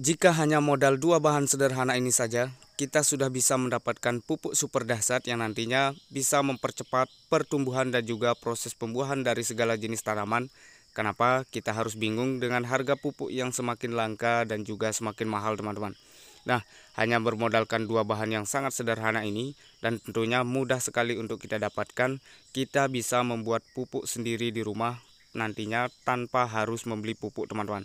Jika hanya modal dua bahan sederhana ini saja, kita sudah bisa mendapatkan pupuk super dahsyat yang nantinya bisa mempercepat pertumbuhan dan juga proses pembuahan dari segala jenis tanaman. Kenapa kita harus bingung dengan harga pupuk yang semakin langka dan juga semakin mahal, teman-teman? Nah, hanya bermodalkan dua bahan yang sangat sederhana ini dan tentunya mudah sekali untuk kita dapatkan, kita bisa membuat pupuk sendiri di rumah nantinya tanpa harus membeli pupuk, teman-teman.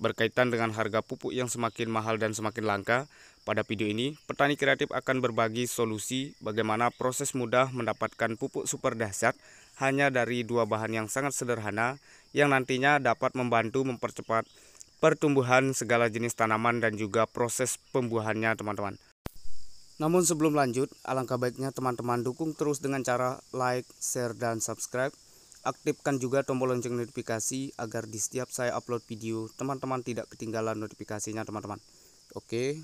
Berkaitan dengan harga pupuk yang semakin mahal dan semakin langka, pada video ini petani kreatif akan berbagi solusi bagaimana proses mudah mendapatkan pupuk super dahsyat hanya dari dua bahan yang sangat sederhana yang nantinya dapat membantu mempercepat pertumbuhan segala jenis tanaman dan juga proses pembuahannya teman-teman. Namun sebelum lanjut, alangkah baiknya teman-teman dukung terus dengan cara like, share, dan subscribe Aktifkan juga tombol lonceng notifikasi agar di setiap saya upload video, teman-teman tidak ketinggalan notifikasinya teman-teman. Oke,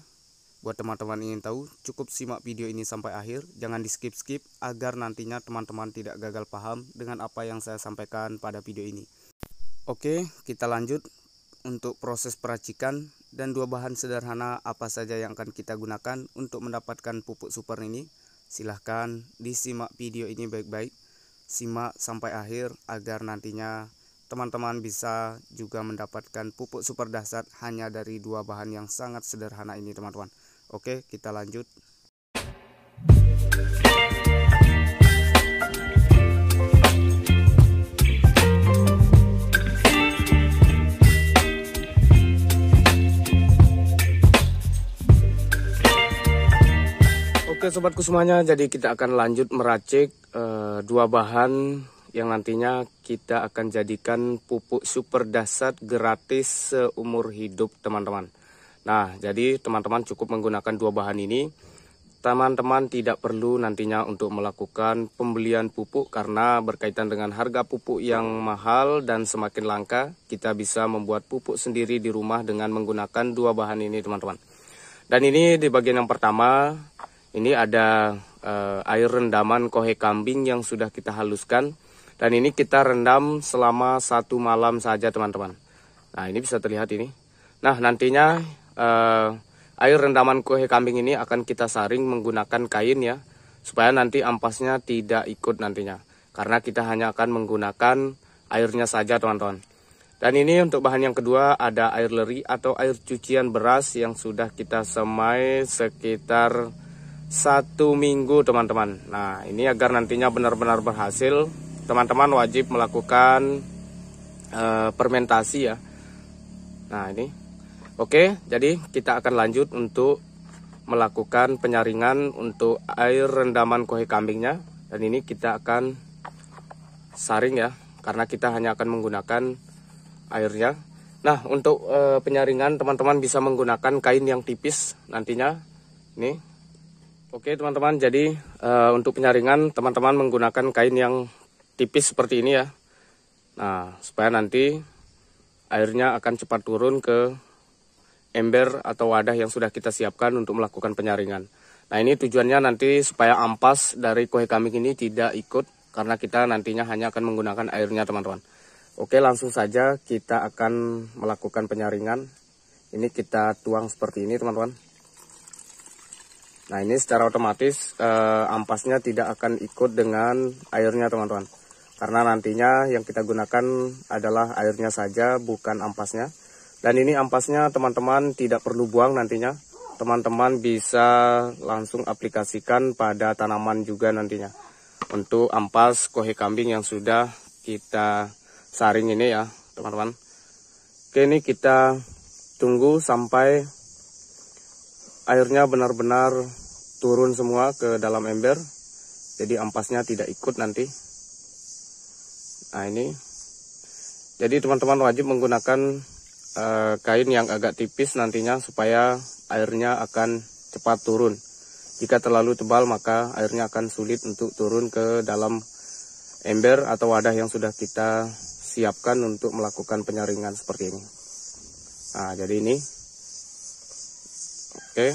buat teman-teman ingin tahu, cukup simak video ini sampai akhir, jangan di skip-skip agar nantinya teman-teman tidak gagal paham dengan apa yang saya sampaikan pada video ini. Oke, kita lanjut untuk proses peracikan dan dua bahan sederhana apa saja yang akan kita gunakan untuk mendapatkan pupuk super ini. Silahkan disimak video ini baik-baik simak sampai akhir agar nantinya teman-teman bisa juga mendapatkan pupuk super dasar hanya dari dua bahan yang sangat sederhana ini teman-teman. Oke, kita lanjut. Oke sobatku semuanya, jadi kita akan lanjut meracik uh, dua bahan yang nantinya kita akan jadikan pupuk super dasar gratis seumur hidup teman-teman. Nah, jadi teman-teman cukup menggunakan dua bahan ini. Teman-teman tidak perlu nantinya untuk melakukan pembelian pupuk karena berkaitan dengan harga pupuk yang mahal dan semakin langka, kita bisa membuat pupuk sendiri di rumah dengan menggunakan dua bahan ini, teman-teman. Dan ini di bagian yang pertama, ini ada uh, air rendaman kohe kambing yang sudah kita haluskan dan ini kita rendam selama satu malam saja teman-teman. Nah ini bisa terlihat ini. Nah nantinya uh, air rendaman kohe kambing ini akan kita saring menggunakan kain ya supaya nanti ampasnya tidak ikut nantinya karena kita hanya akan menggunakan airnya saja teman-teman. Dan ini untuk bahan yang kedua ada air leri atau air cucian beras yang sudah kita semai sekitar satu minggu teman-teman nah ini agar nantinya benar-benar berhasil teman-teman wajib melakukan e, fermentasi ya nah ini oke jadi kita akan lanjut untuk melakukan penyaringan untuk air rendaman kue kambingnya dan ini kita akan saring ya karena kita hanya akan menggunakan airnya nah untuk e, penyaringan teman-teman bisa menggunakan kain yang tipis nantinya nih Oke teman-teman, jadi uh, untuk penyaringan teman-teman menggunakan kain yang tipis seperti ini ya. Nah, supaya nanti airnya akan cepat turun ke ember atau wadah yang sudah kita siapkan untuk melakukan penyaringan. Nah, ini tujuannya nanti supaya ampas dari kue kami ini tidak ikut karena kita nantinya hanya akan menggunakan airnya teman-teman. Oke, langsung saja kita akan melakukan penyaringan. Ini kita tuang seperti ini teman-teman. Nah ini secara otomatis eh, ampasnya tidak akan ikut dengan airnya teman-teman. Karena nantinya yang kita gunakan adalah airnya saja bukan ampasnya. Dan ini ampasnya teman-teman tidak perlu buang nantinya. Teman-teman bisa langsung aplikasikan pada tanaman juga nantinya. Untuk ampas kohe kambing yang sudah kita saring ini ya teman-teman. Oke ini kita tunggu sampai airnya benar-benar turun semua ke dalam ember jadi ampasnya tidak ikut nanti nah ini jadi teman-teman wajib menggunakan uh, kain yang agak tipis nantinya supaya airnya akan cepat turun jika terlalu tebal maka airnya akan sulit untuk turun ke dalam ember atau wadah yang sudah kita siapkan untuk melakukan penyaringan seperti ini nah jadi ini Oke.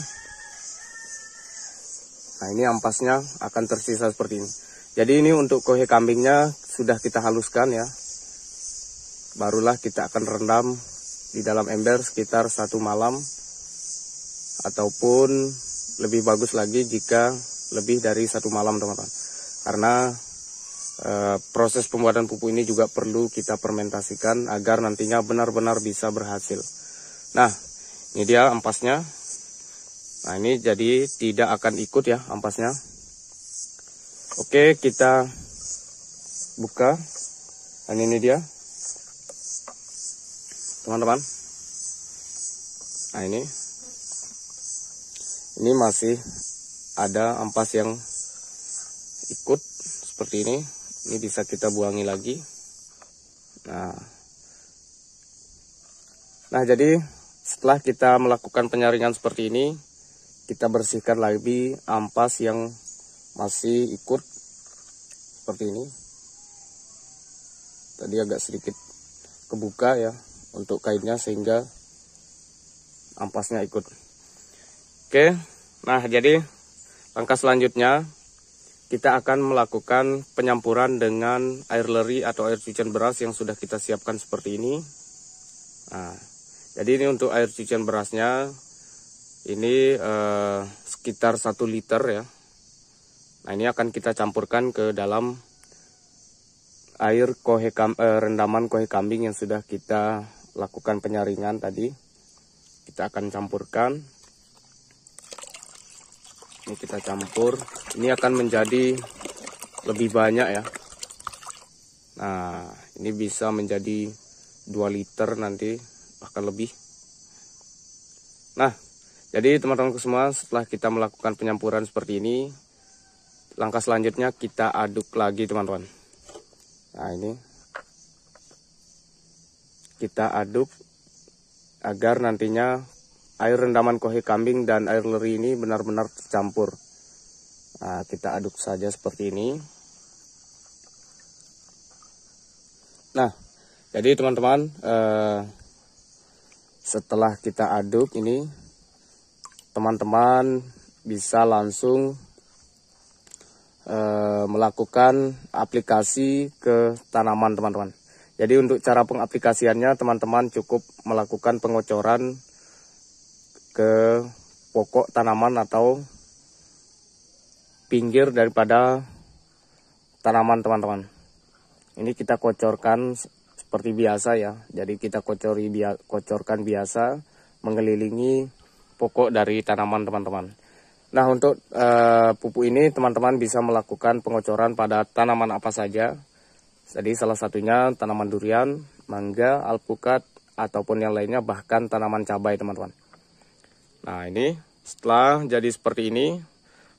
Nah ini ampasnya akan tersisa seperti ini. Jadi ini untuk kohe kambingnya sudah kita haluskan ya. Barulah kita akan rendam di dalam ember sekitar satu malam. Ataupun lebih bagus lagi jika lebih dari satu malam teman-teman. Karena e, proses pembuatan pupuk ini juga perlu kita fermentasikan agar nantinya benar-benar bisa berhasil. Nah ini dia ampasnya. Nah ini jadi tidak akan ikut ya ampasnya. Oke kita buka. Dan ini dia. Teman-teman. Nah ini. Ini masih ada ampas yang ikut seperti ini. Ini bisa kita buangi lagi. Nah. Nah jadi setelah kita melakukan penyaringan seperti ini kita bersihkan lagi ampas yang masih ikut seperti ini tadi agak sedikit kebuka ya untuk kainnya sehingga ampasnya ikut oke nah jadi langkah selanjutnya kita akan melakukan penyampuran dengan air leri atau air cucian beras yang sudah kita siapkan seperti ini nah, jadi ini untuk air cucian berasnya ini eh, sekitar 1 liter ya. Nah, ini akan kita campurkan ke dalam air kohe kam, eh, rendaman kohe kambing yang sudah kita lakukan penyaringan tadi. Kita akan campurkan. Ini kita campur. Ini akan menjadi lebih banyak ya. Nah, ini bisa menjadi 2 liter nanti bahkan lebih. Nah, jadi teman teman semua setelah kita melakukan penyampuran seperti ini Langkah selanjutnya kita aduk lagi teman-teman Nah ini Kita aduk Agar nantinya air rendaman kohe kambing dan air leri ini benar-benar tercampur Nah kita aduk saja seperti ini Nah jadi teman-teman eh, Setelah kita aduk ini teman-teman bisa langsung e, melakukan aplikasi ke tanaman teman-teman. Jadi untuk cara pengaplikasiannya teman-teman cukup melakukan pengocoran ke pokok tanaman atau pinggir daripada tanaman teman-teman. Ini kita kocorkan seperti biasa ya. Jadi kita kocori kocorkan biasa mengelilingi pokok dari tanaman teman-teman. Nah untuk e, pupuk ini teman-teman bisa melakukan pengocoran pada tanaman apa saja. Jadi salah satunya tanaman durian, mangga, alpukat, ataupun yang lainnya bahkan tanaman cabai teman-teman. Nah ini setelah jadi seperti ini,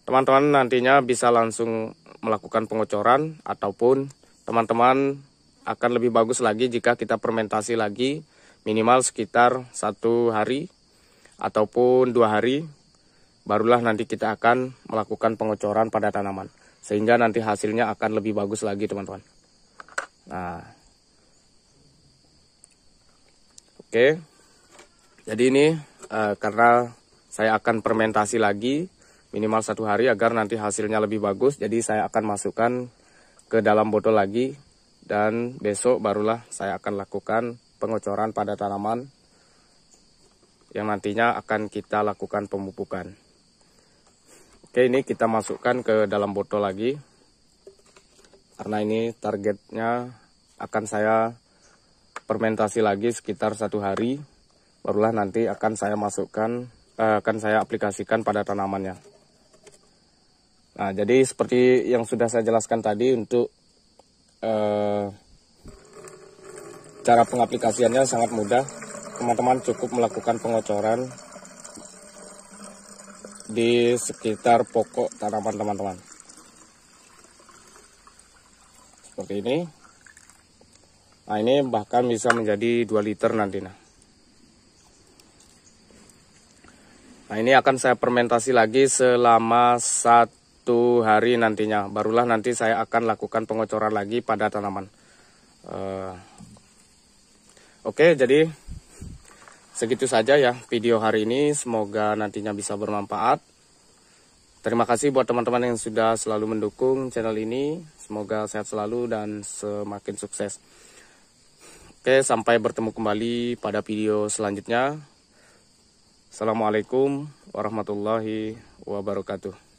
teman-teman nantinya bisa langsung melakukan pengocoran ataupun teman-teman akan lebih bagus lagi jika kita fermentasi lagi minimal sekitar satu hari ataupun dua hari barulah nanti kita akan melakukan pengocoran pada tanaman sehingga nanti hasilnya akan lebih bagus lagi teman-teman nah oke jadi ini uh, karena saya akan fermentasi lagi minimal satu hari agar nanti hasilnya lebih bagus jadi saya akan masukkan ke dalam botol lagi dan besok barulah saya akan lakukan pengocoran pada tanaman yang nantinya akan kita lakukan pemupukan. Oke, ini kita masukkan ke dalam botol lagi. Karena ini targetnya akan saya fermentasi lagi sekitar satu hari. Barulah nanti akan saya masukkan, eh, akan saya aplikasikan pada tanamannya. Nah, jadi seperti yang sudah saya jelaskan tadi untuk eh, cara pengaplikasiannya sangat mudah teman-teman cukup melakukan pengocoran di sekitar pokok tanaman teman-teman seperti ini nah ini bahkan bisa menjadi 2 liter nantinya nah ini akan saya fermentasi lagi selama satu hari nantinya barulah nanti saya akan lakukan pengocoran lagi pada tanaman uh, oke okay, jadi Segitu saja ya video hari ini, semoga nantinya bisa bermanfaat. Terima kasih buat teman-teman yang sudah selalu mendukung channel ini. Semoga sehat selalu dan semakin sukses. Oke, sampai bertemu kembali pada video selanjutnya. Assalamualaikum warahmatullahi wabarakatuh.